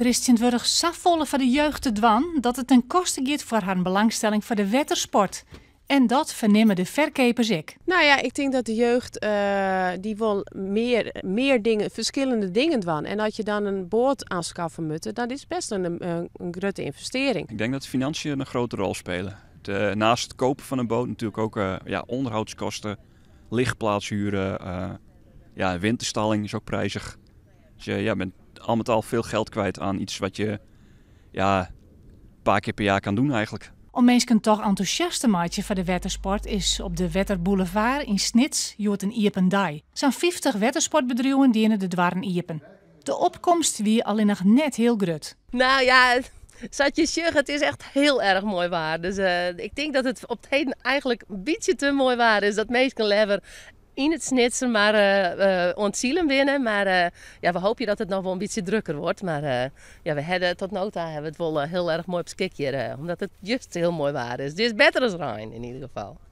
Er is tegenwoordig zoveel van de jeugd te dwan dat het een koste gaat voor haar belangstelling voor de wettersport. En dat vernemen de verkepers ik. Nou ja, ik denk dat de jeugd eh, die wil meer, meer dingen, verschillende dingen dwan. En dat je dan een boot aanschaffen moet, dat is best een, een, grote investering. Ik denk dat de financiën een grote rol spelen. De, naast het kopen van een boot natuurlijk ook eh, ja, onderhoudskosten, lichtplaatshuren, uh, eh, ja, winterstalling is ook prijzig. Dus je ja, bent al met al veel geld kwijt aan iets wat je ja, een paar keer per jaar kan doen eigenlijk. Om mensen toch enthousiast te maken voor de wettersport is op de Wetter Boulevard in Snits en een Dai. Zo'n 50 wettersportbedrijven dienen de Dwaren iepen. De opkomst wie alleen nog net heel grut. Nou ja, zat je het is echt heel erg mooi waar. Dus eh, ik denk dat het op het heden eigenlijk een beetje te mooi waar is. Dat meest lever in het snitsen maar uh, uh, ontzielen binnen. Maar eh, ja, we hopen dat het nog wel een beetje drukker wordt. Maar ja, we hebben tot nota hebben het wel heel erg mooi op skik omdat het juist heel mooi waar is. Dus is beter als Rijn in ieder geval.